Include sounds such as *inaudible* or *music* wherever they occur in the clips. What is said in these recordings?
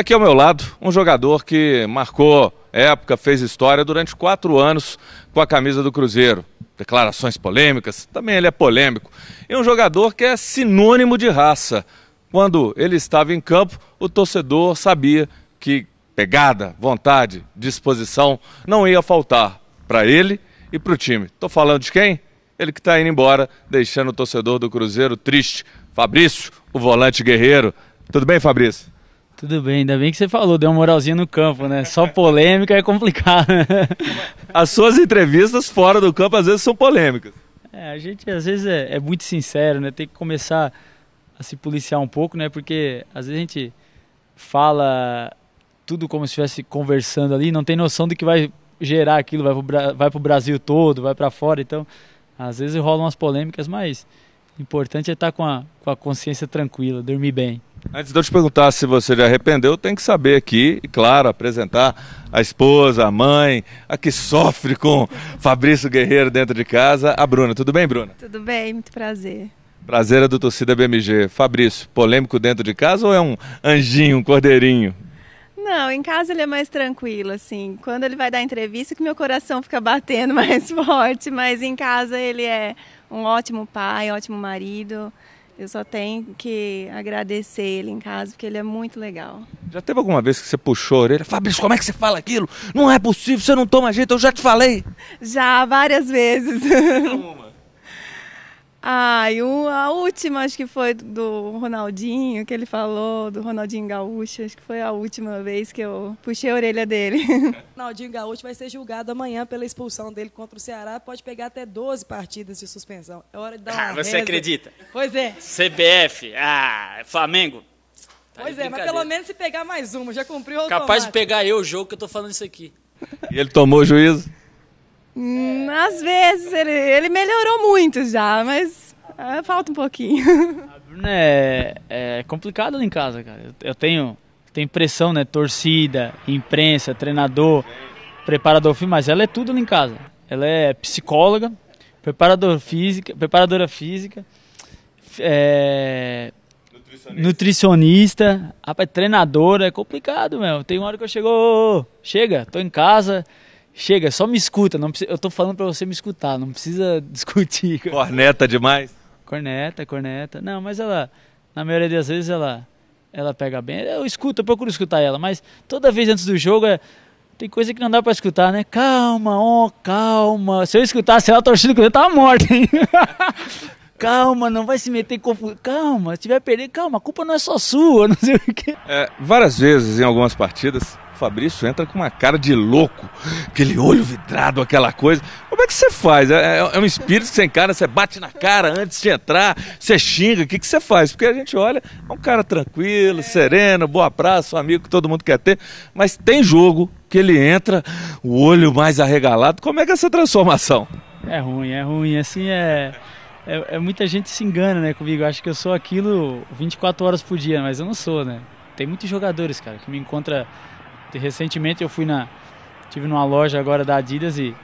Aqui ao meu lado, um jogador que marcou época, fez história durante quatro anos com a camisa do Cruzeiro. Declarações polêmicas, também ele é polêmico. E um jogador que é sinônimo de raça. Quando ele estava em campo, o torcedor sabia que pegada, vontade, disposição não ia faltar para ele e para o time. Estou falando de quem? Ele que está indo embora, deixando o torcedor do Cruzeiro triste. Fabrício, o volante guerreiro. Tudo bem, Fabrício? Tudo bem, ainda bem que você falou, deu uma moralzinha no campo, né? Só polêmica é complicado. *laughs* As suas entrevistas fora do campo às vezes são polêmicas. É, a gente às vezes é, é, muito sincero, né? Tem que começar a se policiar um pouco, né? Porque às vezes a gente fala tudo como se estivesse conversando ali, não tem noção do que vai gerar aquilo, vai pro, vai pro Brasil todo, vai para fora, então às vezes rolam umas polêmicas, mas o importante é estar tá com a, com a consciência tranquila, dormir bem. Antes de eu te perguntar se você já arrependeu, tem que saber aqui, e claro, apresentar a esposa, a mãe, a que sofre com Fabrício Guerreiro dentro de casa, a Bruna. Tudo bem, Bruna? Tudo bem, muito prazer. Prazer é do torcida BMG. Fabrício, polêmico dentro de casa ou é um anjinho, um cordeirinho? Não, em casa ele é mais tranquilo, assim. Quando ele vai dar entrevista, que meu coração fica batendo *laughs* mais forte, mas em casa ele é um ótimo pai, ótimo marido, eu só tenho que agradecer ele em casa, porque ele é muito legal. Já teve alguma vez que você puxou a orelha? Fabrício, como é que você fala aquilo? Não é possível, você não toma jeito, eu já te falei. Já, várias vezes. Então, *laughs* Ah, e a última, acho que foi do Ronaldinho, que ele falou, do Ronaldinho Gaúcho. Acho que foi a última vez que eu puxei a orelha dele. *laughs* Ronaldinho Gaúcho vai ser julgado amanhã pela expulsão dele contra o Ceará. Pode pegar até 12 partidas de suspensão. É hora de dar ah, uma Ah, você reza. acredita? Pois é. CBF, ah, Flamengo. Tá pois é, mas pelo menos se pegar mais uma, já cumpriu o Capaz de pegar eu o jogo que eu tô falando isso aqui. E ele tomou o juízo? Hum, às vezes ele, ele melhorou muito já, mas é, falta um pouquinho. A Bruna é, é complicado lá em casa, cara. Eu, eu tenho, tenho pressão, né? Torcida, imprensa, treinador, preparador físico, mas ela é tudo lá em casa. Ela é psicóloga, preparador física, preparadora física, é, nutricionista. nutricionista, rapaz, treinadora, é complicado, meu. Tem uma hora que eu chego, chega, tô em casa Chega, só me escuta. Não precisa, eu tô falando para você me escutar, não precisa *laughs* discutir. Corneta demais? Corneta, corneta. Não, mas ela, na maioria das vezes, ela, ela pega bem. Eu escuto, eu procuro escutar ela, mas toda vez antes do jogo é tem coisa que não dá pra escutar, né? Calma, ó, oh, calma. Se eu escutasse ela, torcida que eu tava morta, hein? *laughs* calma, não vai se meter em confusão. Calma, se tiver perder, calma, a culpa não é só sua, *laughs* não sei o quê. É, várias vezes em algumas partidas, Fabrício entra com uma cara de louco, aquele olho vidrado, aquela coisa. Como é que você faz? É, é, é um espírito que você encara, você bate na cara antes de entrar, você xinga, o que, que você faz? Porque a gente olha, é um cara tranquilo, sereno, boa praça, um amigo que todo mundo quer ter, mas tem jogo que ele entra, o olho mais arregalado. Como é que é essa transformação? É ruim, é ruim. Assim é. É, é, muita gente se engana, né, comigo. Acho que eu sou aquilo 24 horas por dia, mas eu não sou, né? Tem muitos jogadores, cara, que me encontram Recentemente eu fui na tive numa loja agora da Adidas e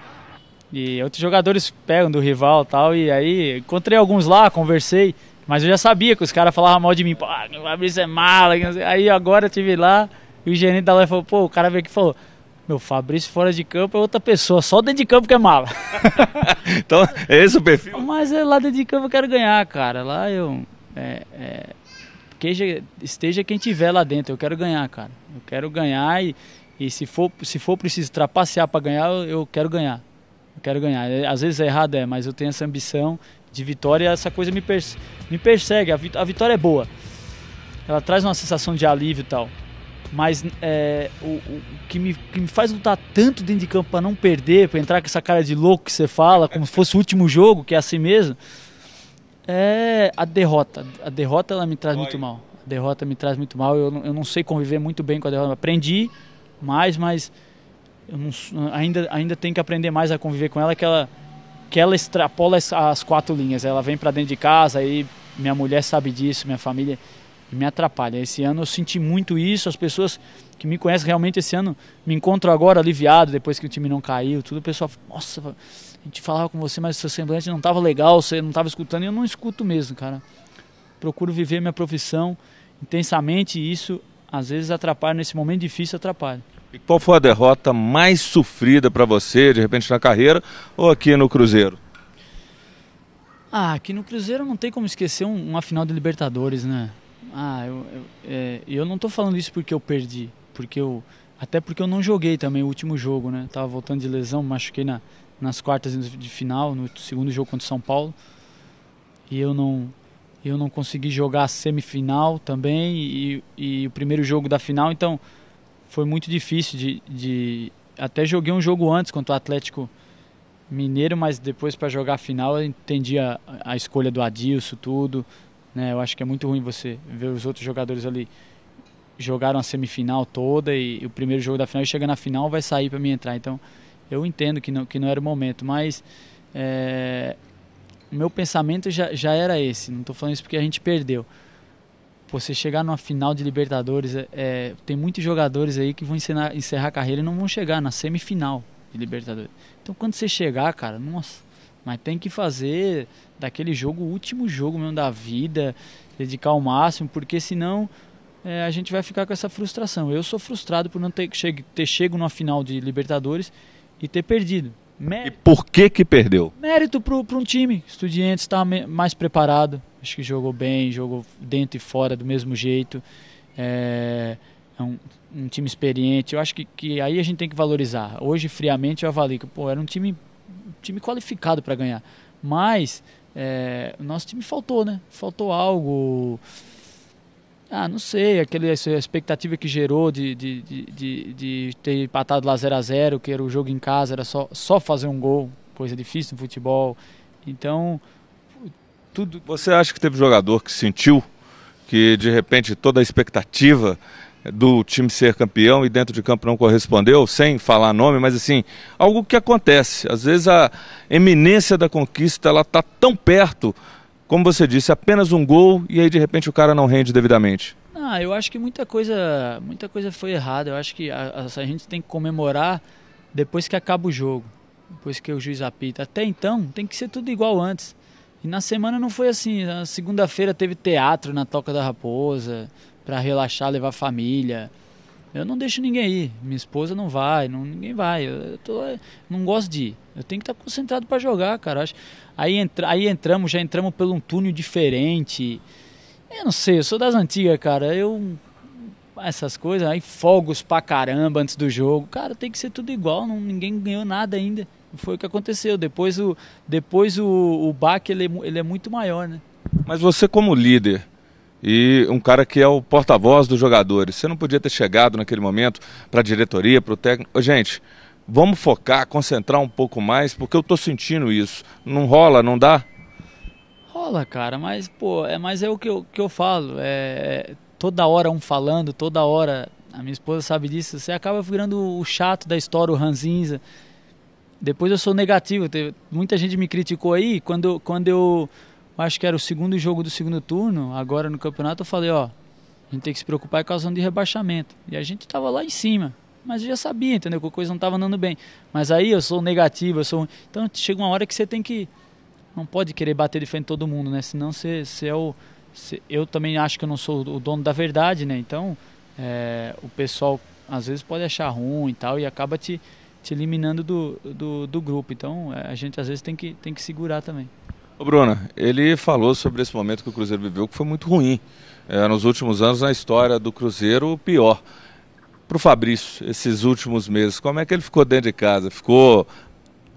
e outros jogadores pegam do rival tal e aí encontrei alguns lá, conversei, mas eu já sabia que os caras falavam mal de mim, pô, Fabrício é mala. Aí agora eu tive lá e o gerente da loja falou, pô, o cara veio aqui e falou, meu, Fabrício fora de campo é outra pessoa, só dentro de campo que é mala. *laughs* então, é esse o perfil? Mas é lá dentro de campo eu quero ganhar, cara. Lá eu. É, é, que esteja quem tiver lá dentro, eu quero ganhar, cara. Eu quero ganhar e, e se, for, se for preciso trapacear para ganhar, eu, quero ganhar. Eu quero ganhar. É, às vezes é errado, é, mas eu tenho essa ambição de vitória, essa coisa me, me persegue. A, vit a vitória é boa. Ela traz uma sensação de alívio e tal. Mas é, o, o que, me, que, me, faz lutar tanto dentro de campo para não perder, para entrar com essa cara de louco que você fala, como se fosse o último jogo, que é assim mesmo, é a derrota. A derrota ela me traz muito mal. A derrota me traz muito mal. Eu, eu não sei conviver muito bem com a derrota. Aprendi mais, mas não, ainda, ainda tenho que aprender mais a conviver com ela, que ela, que ela extrapola as, as quatro linhas. Ela vem para dentro de casa e minha mulher sabe disso, minha família me atrapalha. Esse ano eu senti muito isso, as pessoas que me conhecem realmente esse ano me encontram agora aliviado depois que o time não caiu, tudo o pessoal, nossa, a gente falava com você, mas seu semblante não estava legal, você não estava escutando, e eu não escuto mesmo, cara. Procuro viver minha profissão intensamente e isso às vezes atrapalha nesse momento difícil, atrapalha. E qual foi a derrota mais sofrida para você, de repente na carreira ou aqui no Cruzeiro? Ah, aqui no Cruzeiro não tem como esquecer uma final de Libertadores, né? Ah, eu, eu, é, eu não estou falando isso porque eu perdi, porque eu até porque eu não joguei também o último jogo, né? Tava voltando de lesão, machuquei na, nas quartas de final, no segundo jogo contra o São Paulo. E eu não eu não consegui jogar a semifinal também e, e o primeiro jogo da final, então foi muito difícil de, de até joguei um jogo antes contra o Atlético Mineiro, mas depois para jogar a final eu entendi a, a escolha do Adilson, tudo. Né? Eu acho que é muito ruim você ver os outros jogadores ali jogaram a semifinal toda e, e o primeiro jogo da final e chega na final vai sair para mim entrar. Então eu entendo que não, que não era o momento, mas é, meu pensamento já, já era esse. Não estou falando isso porque a gente perdeu. Você chegar numa final de Libertadores, é, é tem muitos jogadores aí que vão encerrar, encerrar a carreira e não vão chegar na semifinal de Libertadores. Então quando você chegar, cara, nossa, mas tem que fazer daquele jogo o último jogo mesmo da vida, dedicar o máximo, porque senão é, a gente vai ficar com essa frustração. Eu sou frustrado por não ter, che ter chego numa final de Libertadores e ter perdido. Mérito. E por que que perdeu? Mérito para um time. Estudiantes está mais preparado. Acho que jogou bem, jogou dentro e fora do mesmo jeito. É, é um, um, time experiente. Eu acho que, que aí a gente tem que valorizar. Hoje, friamente, eu avalio que pô, era um time time qualificado para ganhar. Mas é, o nosso time faltou, né? Faltou algo. Ah, não sei, aquela expectativa que gerou de, de, de, de, ter empatado lá 0x0, que era o jogo em casa, era só, só fazer um gol, coisa difícil no futebol. Então, tudo. Você acha que teve jogador que sentiu que de repente toda a expectativa do time ser campeão e dentro de campo não correspondeu, sem falar nome, mas assim, algo que acontece. Às vezes a eminência da conquista ela tá tão perto, como você disse, apenas um gol e aí de repente o cara não rende devidamente. Ah, eu acho que muita coisa, muita coisa foi errada. Eu acho que a, a gente tem que comemorar depois que acaba o jogo, depois que o juiz apita. Até então, tem que ser tudo igual antes. E na semana não foi assim. Na segunda-feira teve teatro na Toca da Raposa, para relaxar, levar família. Eu não deixo ninguém ir. Minha esposa não vai, não, ninguém vai. Eu, eu tô, não gosto de ir. Eu tenho que estar tá concentrado para jogar, cara. aí, entra, aí entramos, já entramos pelo um túnel diferente. Eu não sei, eu sou das antigas, cara. Eu. Essas coisas, aí fogos pra caramba antes do jogo. Cara, tem que ser tudo igual, não, ninguém ganhou nada ainda foi o que aconteceu. Depois o, depois o, o baque ele, é ele é muito maior, né? Mas você como líder e um cara que é o porta-voz dos jogadores, você não podia ter chegado naquele momento para a diretoria, para o técnico. Gente, vamos focar, concentrar um pouco mais, porque eu tô sentindo isso. Não rola, não dá? Rola, cara, mas pô, é, mas é o que eu, que eu falo. É, é toda hora um falando, toda hora. A minha esposa sabe disso. Você acaba virando o chato da história, o ranzinza. Depois eu sou negativo. Teve, muita gente me criticou aí quando, quando eu acho que era o segundo jogo do segundo turno, agora no campeonato, eu falei, ó, a gente tem que se preocupar com a zona de rebaixamento. E a gente tava lá em cima. Mas eu já sabia, entendeu? Que a coisa não tava andando bem. Mas aí eu sou negativo, eu sou. Então chega uma hora que você tem que. Não pode querer bater de frente todo mundo, né? Senão você, você é o. Você... eu também acho que eu não sou o dono da verdade, né? Então, é... o pessoal às vezes pode achar ruim e tal, e acaba te te eliminando do, do, do grupo. Então é, a gente às vezes tem que, tem que segurar também. Ô Bruna, ele falou sobre esse momento que o Cruzeiro viveu, que foi muito ruim. É, nos últimos anos, na história do Cruzeiro, o pior. Para o Fabrício, esses últimos meses, como é que ele ficou dentro de casa? Ficou.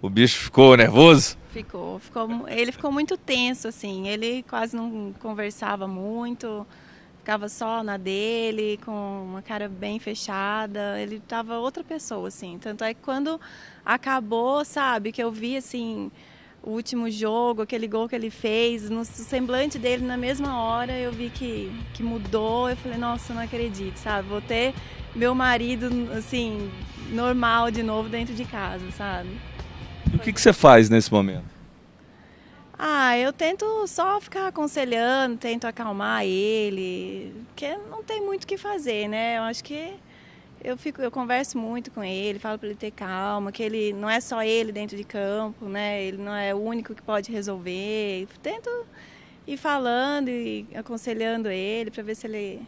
O bicho ficou nervoso? Ficou, ficou. Ele ficou muito tenso, assim. Ele quase não conversava muito ficava só na dele, com uma cara bem fechada. Ele tava outra pessoa, assim. Tanto é que quando acabou, sabe, que eu vi, assim, o último jogo, aquele gol que ele fez, no semblante dele, na mesma hora, eu vi que, que mudou. Eu falei, nossa, não acredito, sabe? Vou ter meu marido, assim, normal de novo dentro de casa, sabe? E o que, que você faz nesse momento? Ah, eu tento só ficar aconselhando, tento acalmar ele, porque não tem muito o que fazer, né? Eu acho que eu fico, eu converso muito com ele, falo para ele ter calma, que ele não é só ele dentro de campo, né? Ele não é o único que pode resolver. Eu tento ir falando e aconselhando ele para ver se ele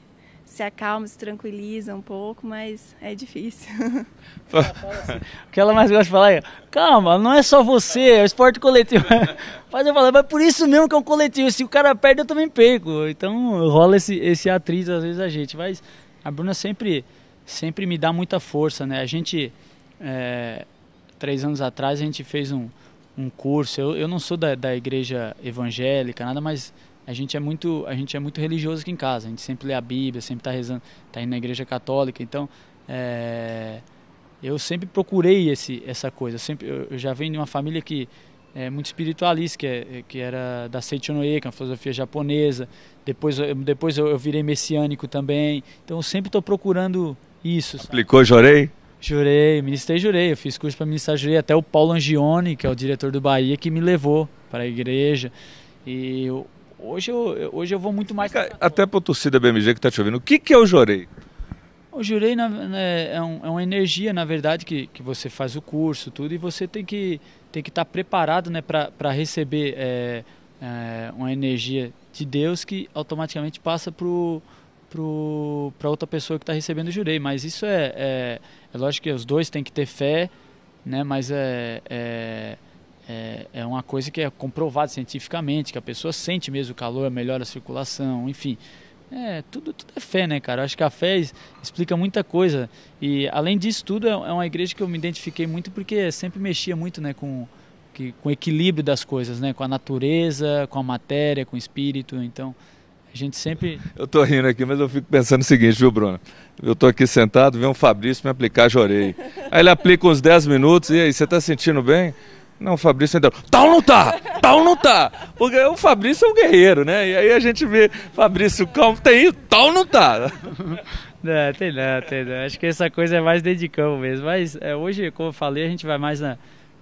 se acalma, se tranquiliza um pouco, mas é difícil. *laughs* o que ela mais gosta de falar é, calma, não é só você, é o esporte coletivo. *laughs* mas eu falo, mas por isso mesmo que é um coletivo, se o cara perde, eu também perco. Então rola esse, esse atriz às vezes a gente, mas a Bruna sempre, sempre me dá muita força, né? A gente, é, três anos atrás, a gente fez um, um curso, eu, eu não sou da, da igreja evangélica, nada, mas a gente é muito a gente é muito religioso aqui em casa a gente sempre lê a Bíblia sempre está rezando está indo na igreja católica então é, eu sempre procurei esse essa coisa eu sempre eu, já venho de uma família que é muito espiritualista que, é, que era da Seichonoe, que é uma filosofia japonesa depois eu, depois eu, eu, virei messiânico também então eu sempre estou procurando isso aplicou jurei jorei Jurei, ministrei jurei. Eu fiz curso para ministrar jurei. Até o Paulo Angione, que é o diretor do Bahia, que me levou para a igreja. E eu, Hoje eu, hoje eu vou muito mais. Fica, até para a torcida BMG que está te ouvindo, o que, que é o Jorei? O Jurei é, é, um, é, uma energia, na verdade, que, que você faz o curso, tudo, e você tem que tem que estar tá preparado né, para receber é, é, uma energia de Deus que automaticamente passa para o para outra pessoa que está recebendo o Jurei. Mas isso é, é, é, lógico que os dois têm que ter fé, né, mas é, é é, é uma coisa que é comprovada cientificamente, que a pessoa sente mesmo o calor, melhora a circulação, enfim. É, tudo, tudo é fé, né, cara? Eu acho que a fé explica muita coisa. E além disso tudo, é, é uma igreja que eu me identifiquei muito porque sempre mexia muito, né, com que, com o equilíbrio das coisas, né, com a natureza, com a matéria, com o espírito. Então, a gente sempre Eu tô rindo aqui, mas eu fico pensando o seguinte, viu, Bruno? Eu tô aqui sentado, vem um Fabrício me aplicar jorei. Aí ele aplica uns 10 minutos e aí você tá sentindo bem? Não, o Fabrício ainda. Tal não tá! Tal não tá! Porque o Fabrício é um guerreiro, né? E aí a gente vê, Fabrício, calmo, tem isso, tal não tá! *laughs* Não, tem não, tem não. Acho que essa coisa é mais dedicão mesmo. Mas é, hoje, como eu falei, a gente vai mais na,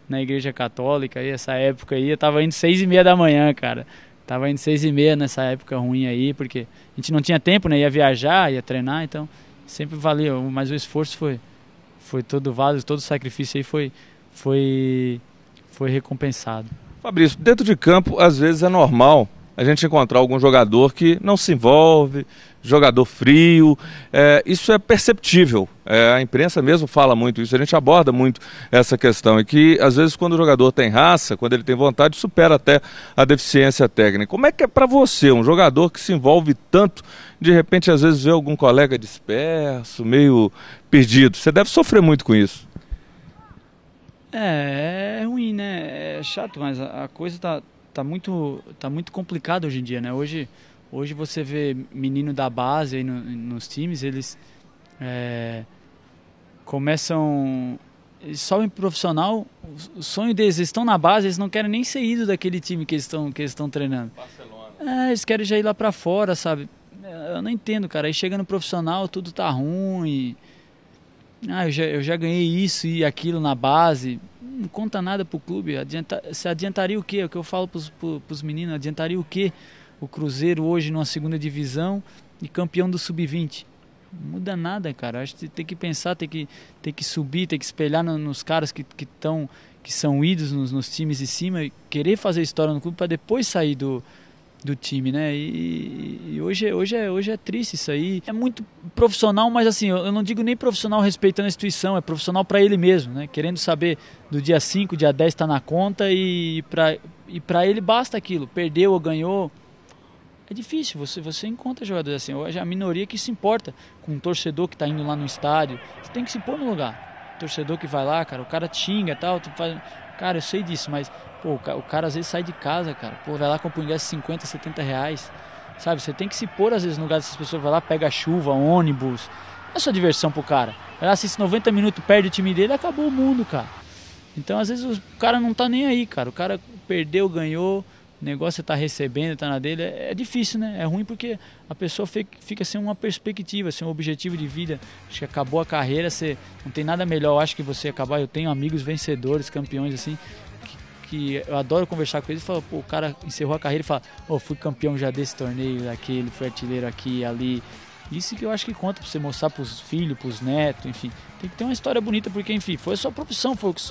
na igreja católica aí, essa época aí. Eu tava indo seis e meia da manhã, cara. Tava indo seis e meia nessa época ruim aí, porque a gente não tinha tempo, né? Ia viajar, ia treinar, então sempre valia, Mas o esforço foi, foi todo válido, todo o sacrifício aí foi, foi foi recompensado. Fabrício, dentro de campo, às vezes é normal a gente encontrar algum jogador que não se envolve, jogador frio. É, isso é perceptível. É, a imprensa mesmo fala muito isso, a gente aborda muito essa questão. E que, às vezes, quando o jogador tem raça, quando ele tem vontade, supera até a deficiência técnica. Como é que é para você, um jogador que se envolve tanto, de repente, às vezes, vê algum colega disperso, meio perdido? Você deve sofrer muito com isso. É, é ruim, né? É chato, mas a, a coisa tá, tá muito tá muito complicada hoje em dia, né? Hoje, hoje você vê menino da base aí no, nos times, eles é, começam só em profissional, o sonho deles, eles estão na base, eles não querem nem ser ido daquele time que eles estão que eles estão treinando. Barcelona. É, eles querem já ir lá para fora, sabe? Eu não entendo, cara. Aí chega no profissional, tudo tá ruim. E ah, eu já, eu já ganhei isso e aquilo na base, não conta nada pro clube. Adianta, se adiantaria o quê? É o que eu falo pros, meninos, adiantaria o quê? O Cruzeiro hoje numa segunda divisão e campeão do sub-20. Muda nada, cara. Acho que tem que pensar, tem que, tem que subir, tem que espelhar no, nos caras que, que, tão, que são idos nos, nos times de cima e querer fazer história no clube para depois sair do, do time, né? E, e, hoje, é, hoje, é, hoje é triste isso aí. É muito profissional, mas assim, eu não digo nem profissional respeitando a instituição, é profissional para ele mesmo, né? Querendo saber do dia 5, dia 10 está na conta e para e pra ele basta aquilo. Perdeu ou ganhou. É difícil, você, você encontra jogadores assim. Hoje é a minoria que se importa com um torcedor que está indo lá no estádio. Você tem que se pôr no lugar. Torcedor que vai lá, cara, o cara xinga e tal, tu faz Cara, eu sei disso, mas pô, o, cara, às vezes sai de casa, cara. Pô, vai lá comprar um ingresso de 50, 70 reais. Sabe, você tem que se pôr às vezes no lugar dessas pessoas. Vai lá, pega chuva, ônibus. Não é só diversão pro cara. Vai lá, assiste 90 minutos, perde o time dele, acabou o mundo, cara. Então às vezes o cara não tá nem aí, cara. O cara perdeu, ganhou o negócio está recebendo, está na dele, é, é, difícil, né? É ruim porque a pessoa fica, sem uma perspectiva, sem um objetivo de vida. Acho que acabou a carreira, você não tem nada melhor, eu acho que você acabar. Eu tenho amigos vencedores, campeões assim, que, que eu adoro conversar com eles. Fala, pô, o cara encerrou a carreira e fala, oh, fui campeão já desse torneio, daquele, fui artilheiro aqui, ali. Isso que eu acho que conta para você mostrar para os filhos, para os netos, enfim. Tem que ter uma história bonita, porque, enfim, foi a sua profissão, foi o que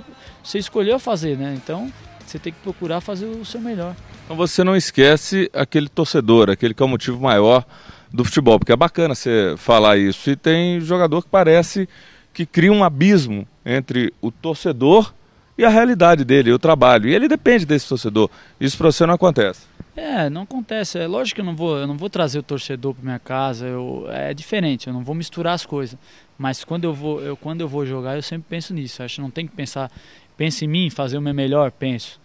você escolheu fazer, né? Então, você tem que procurar fazer o seu melhor. Então você não esquece aquele torcedor, aquele que é o motivo maior do futebol, porque é bacana você falar isso. E tem jogador que parece que cria um abismo entre o torcedor e a realidade dele, o trabalho. E ele depende desse torcedor. Isso para você não acontece. É, não acontece. É lógico que eu não vou, eu não vou trazer o torcedor para minha casa. Eu, é diferente. Eu não vou misturar as coisas. Mas quando eu vou, eu, quando eu vou jogar, eu sempre penso nisso. Eu acho que não tem que pensar. Penso em mim, fazer o meu melhor, penso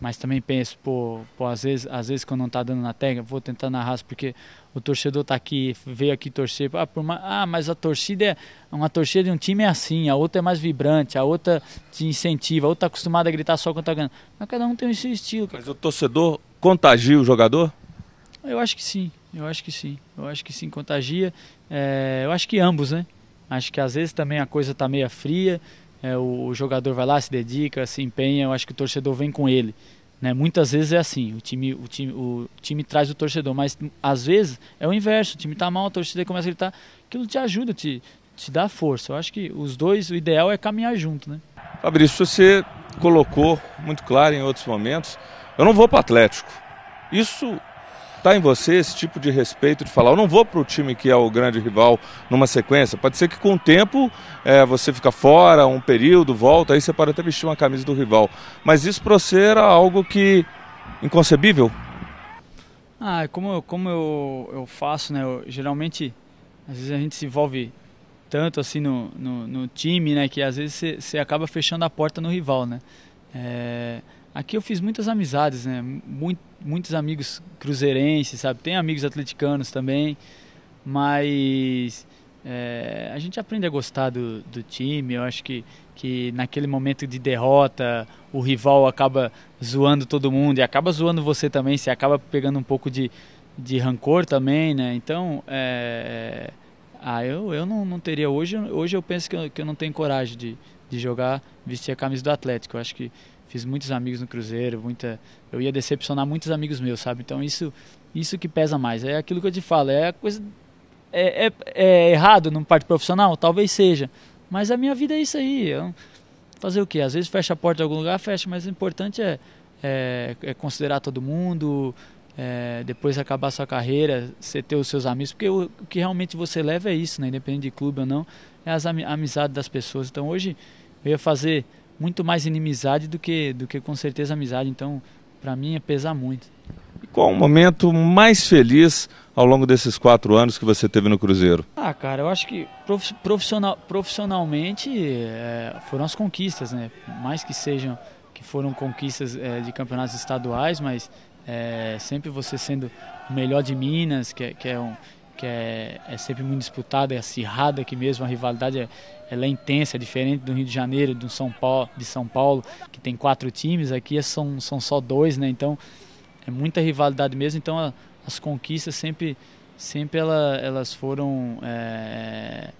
mas também penso, pô, pô às, vezes, às vezes quando não tá dando na tecla, vou tentar na raça, porque o torcedor tá aqui, veio aqui torcer, ah, uma, ah, mas a torcida é, uma torcida de um time é assim, a outra é mais vibrante, a outra te incentiva, a outra tá acostumada a gritar só quando tá ganhando, mas cada um tem o seu estilo. Mas o torcedor contagia o jogador? Eu acho que sim, eu acho que sim, eu acho que sim, contagia, é, eu acho que ambos, né? Acho que às vezes também a coisa tá meia fria, é, o jogador vai lá, se dedica, se empenha, eu acho que o torcedor vem com ele. Né? Muitas vezes é assim, o time, o, time, o time traz o torcedor, mas às vezes é o inverso, o time está mal, a torcida começa a gritar, aquilo te ajuda, te, te dá força. Eu acho que os dois, o ideal é caminhar junto. Né? Fabrício, você colocou muito claro em outros momentos, eu não vou para Atlético. Isso despertar em você esse tipo de respeito de falar, eu não vou para o time que é o grande rival numa sequência. Pode ser que com o tempo é, você fica fora um período, volta, aí você pode até vestir uma camisa do rival. Mas isso para você era algo que inconcebível? Ah, como eu, como eu, eu faço, né? Eu, geralmente, às vezes a gente se envolve tanto assim no, no, no time, né? Que às vezes você acaba fechando a porta no rival, né? É, aqui eu fiz muitas amizades, né? Muito, muitos amigos cruzeirenses, sabe? Tem amigos atleticanos também, mas é, a gente aprende a gostar do, do time. Eu acho que, que naquele momento de derrota, o rival acaba zoando todo mundo e acaba zoando você também. Você acaba pegando um pouco de, de rancor também, né? Então, é, é ah, eu, eu não, não teria. Hoje, hoje eu penso que eu, que eu não tenho coragem de, de jogar, vestir a camisa do Atlético. Eu acho que fiz muitos amigos no Cruzeiro, muita, eu ia decepcionar muitos amigos meus, sabe? Então isso, isso que pesa mais. É aquilo que eu te falo, é a coisa é, é, é errado numa parte profissional, talvez seja, mas a minha vida é isso aí. Eu, fazer o quê? Às vezes fecha a porta de algum lugar, fecha, mas o importante é, é, é considerar todo mundo, é, depois acabar sua carreira, você ter os seus amigos, porque o, o, que realmente você leva é isso, né? independente de clube ou não, é as amizades das pessoas. Então hoje eu ia fazer muito mais inimizade do que, do que com certeza amizade. Então, para mim, é pesar muito. E qual o momento mais feliz ao longo desses quatro anos que você teve no Cruzeiro? Ah, cara, eu acho que profissional, profissionalmente é, foram as conquistas, né? Mais que sejam que foram conquistas é, de campeonatos estaduais, mas é, sempre você sendo o melhor de Minas, que, é, que é um, que é, é sempre muito disputada, é acirrada aqui mesmo, a rivalidade é, ela é intensa, é diferente do Rio de Janeiro, do São Paulo, de São Paulo, que tem quatro times, aqui é são, são só dois, né? Então é muita rivalidade mesmo, então a, as conquistas sempre, sempre ela, elas foram é,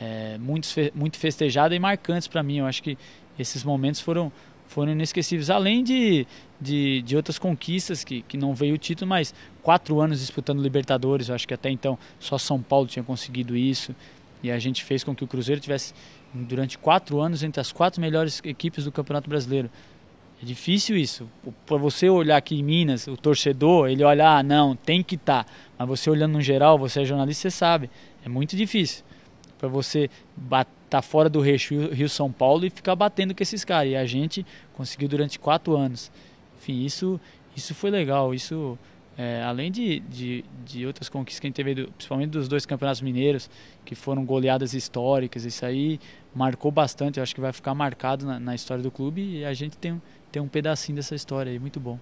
é, muito, muito festejadas e marcantes para mim. Eu acho que esses momentos foram foram inesquecíveis. Além de, de, de, outras conquistas que, que não veio o título, mas quatro anos disputando Libertadores, eu acho que até então só São Paulo tinha conseguido isso. E a gente fez com que o Cruzeiro tivesse, durante quatro anos, entre as quatro melhores equipes do Campeonato Brasileiro. É difícil isso. Para você olhar aqui em Minas, o torcedor, ele olha, ah, não, tem que estar. Tá. Mas você olhando no geral, você é jornalista, você sabe. É muito difícil para você estar tá fora do Rio, Rio São Paulo e ficar batendo com esses caras. E a gente conseguiu durante quatro anos. Enfim, isso, isso foi legal. Isso, é, além de, de, de, outras conquistas que a gente teve, principalmente dos dois campeonatos mineiros, que foram goleadas históricas, isso aí marcou bastante. Eu acho que vai ficar marcado na, na história do clube e a gente tem, tem um pedacinho dessa história aí, muito bom.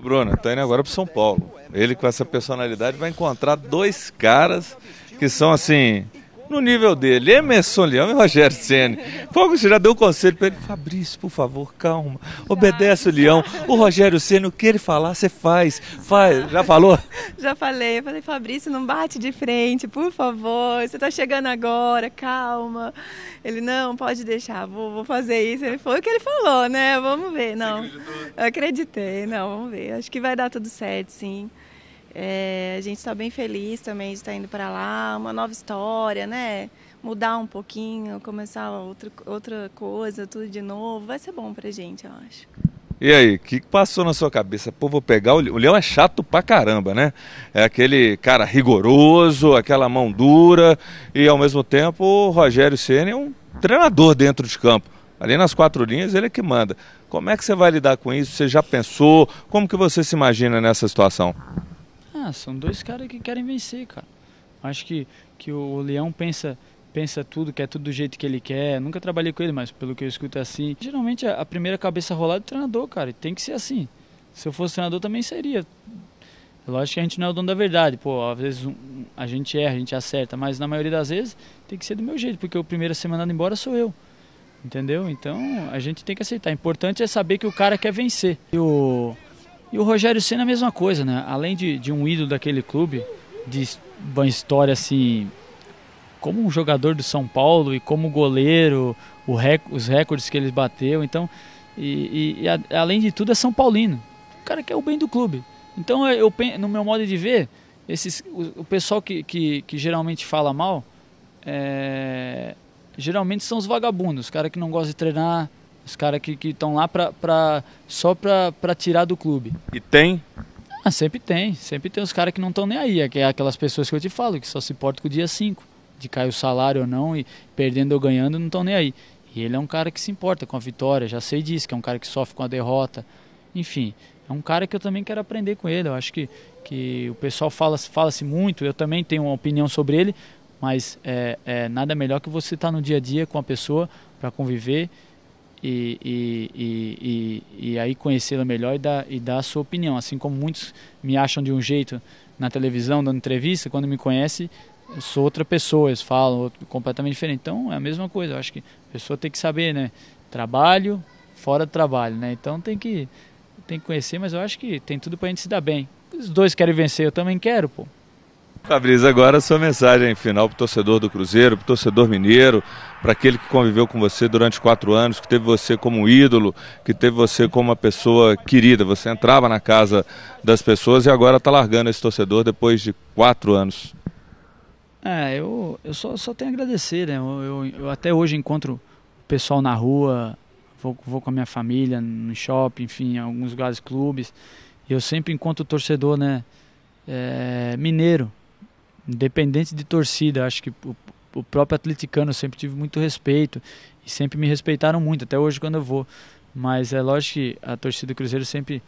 Bruno, está indo agora para São Paulo. Ele com essa personalidade vai encontrar dois caras que são assim no nível dele, Emerson Leão e Rogério *laughs* Ceni. Fogo, você já deu um conselho para ele, Fabrício, por favor, calma, obedece o Leão. O Rogério Ceni, o que ele falar, você faz. Faz, já falou? *laughs* Já falei, eu falei, Fabrício, não bate de frente, por favor, você está chegando agora, calma. Ele, não, pode deixar, vou, vou fazer isso. Ele foi o que ele falou, né? Vamos ver, não. Acreditei, não, vamos ver. Acho que vai dar tudo certo, sim. É, a gente está bem feliz também de estar tá indo para lá, uma nova história, né? Mudar um pouquinho, começar outro, outra coisa, tudo de novo. Vai ser bom para gente, eu acho. E aí, o que passou na sua cabeça? Pô, vou pegar. O leão é chato pra caramba, né? É aquele cara rigoroso, aquela mão dura, e ao mesmo tempo o Rogério Senna é um treinador dentro de campo. Ali nas quatro linhas ele é que manda. Como é que você vai lidar com isso? Você já pensou? Como que você se imagina nessa situação? São dois caras que querem vencer, cara. Acho que, que o Leão pensa pensa tudo, quer tudo do jeito que ele quer. Nunca trabalhei com ele, mas pelo que eu escuto é assim. Geralmente a primeira cabeça rolada é do treinador, cara. Tem que ser assim. Se eu fosse treinador também seria. Lógico que a gente não é o dono da verdade, pô, às vezes a gente erra, a gente acerta, mas na maioria das vezes tem que ser do meu jeito, porque o primeiro a ser mandado embora sou eu. Entendeu? Então a gente tem que aceitar. O importante é saber que o cara quer vencer. E o e o Rogério Senna é a mesma coisa, né? Além de, de um ídolo daquele clube, de uma história assim, como um jogador do São Paulo e como goleiro, rec os recordes que ele bateu. Então, e, e, e a, além de tudo, é São Paulino. O cara que é o bem do clube. Então, é, eu, eu no meu modo de ver, esses, o, o pessoal que, que, que, geralmente fala mal, é, geralmente são os vagabundos, os caras que não gostam de treinar, os caras que estão lá pra, pra, só pra, pra tirar do clube. E tem? Ah, sempre tem. Sempre tem os caras que não estão nem aí. É, é aquelas pessoas que eu te falo, que só se portam com o dia 5. De cair o salário ou não, e perdendo ou ganhando, não estão nem aí. E ele é um cara que se importa com a vitória, já sei disso, que é um cara que sofre com a derrota. Enfim, é um cara que eu também quero aprender com ele. Eu acho que, que o pessoal fala-se fala muito, eu também tenho uma opinião sobre ele, mas é, é nada melhor que você estar tá no dia a dia com a pessoa para conviver e, e, e, e aí conhecê-la melhor e dar, e dar a sua opinião. Assim como muitos me acham de um jeito na televisão, dando entrevista, quando me conhece, eu sou outra pessoa, eles falam completamente diferente. Então é a mesma coisa, eu acho que a pessoa tem que saber, né? Trabalho, fora do trabalho, né? Então tem que, tem que conhecer, mas eu acho que tem tudo para a gente se dar bem. Os dois querem vencer, eu também quero, pô. Fabrício, agora a sua mensagem final para torcedor do Cruzeiro, para torcedor mineiro, para aquele que conviveu com você durante quatro anos, que teve você como um ídolo, que teve você como uma pessoa querida. Você entrava na casa das pessoas e agora está largando esse torcedor depois de quatro anos. É, eu, eu só, só tenho a agradecer, né? Eu, eu, eu até hoje encontro o pessoal na rua, vou, vou com a minha família no shopping, enfim, em alguns lugares, clubes. E eu sempre encontro o torcedor, né? É, mineiro, independente de torcida, acho que o, o próprio atleticano, eu sempre tive muito respeito e sempre me respeitaram muito, até hoje quando eu vou. Mas é lógico que a torcida do Cruzeiro sempre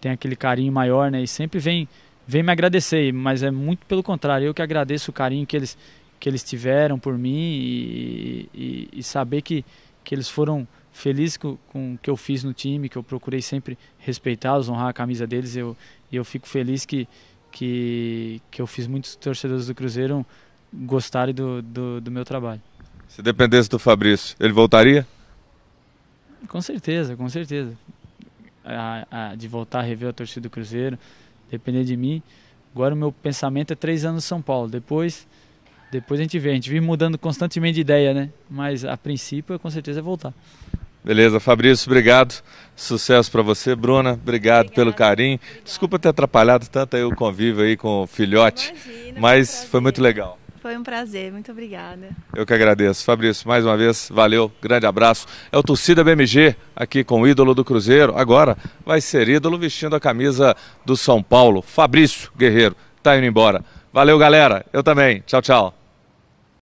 tem aquele carinho maior, né? E sempre vem, vem me agradecer, mas é muito pelo contrário, eu que agradeço o carinho que eles, que eles tiveram por mim e, e, e saber que, que eles foram felizes com, com o que eu fiz no time, que eu procurei sempre respeitá-los, honrar a camisa deles. Eu, e eu fico feliz que, que, que eu fiz muitos torcedores do Cruzeiro gostarem do, do, do meu trabalho. Se dependesse do Fabrício, ele voltaria? Com certeza, com certeza. A, a, de voltar a rever a torcida do Cruzeiro, depender de mim. Agora o meu pensamento é três anos São Paulo. Depois, depois a gente vê. A gente vive mudando constantemente de ideia, né? Mas a princípio, com certeza, é voltar. Beleza, Fabrício, obrigado. Sucesso para você, Bruna. Obrigado Obrigada. pelo carinho. Obrigada. Desculpa ter atrapalhado tanto aí o convívio aí com o filhote, Imagina, mas foi muito legal. Foi um prazer, muito obrigada. Eu que agradeço. Fabrício, mais uma vez, valeu, grande abraço. É o Torcida BMG, aqui com o ídolo do Cruzeiro. Agora vai ser ídolo vestindo a camisa do São Paulo. Fabrício Guerreiro, tá indo embora. Valeu, galera. Eu também. Tchau, tchau.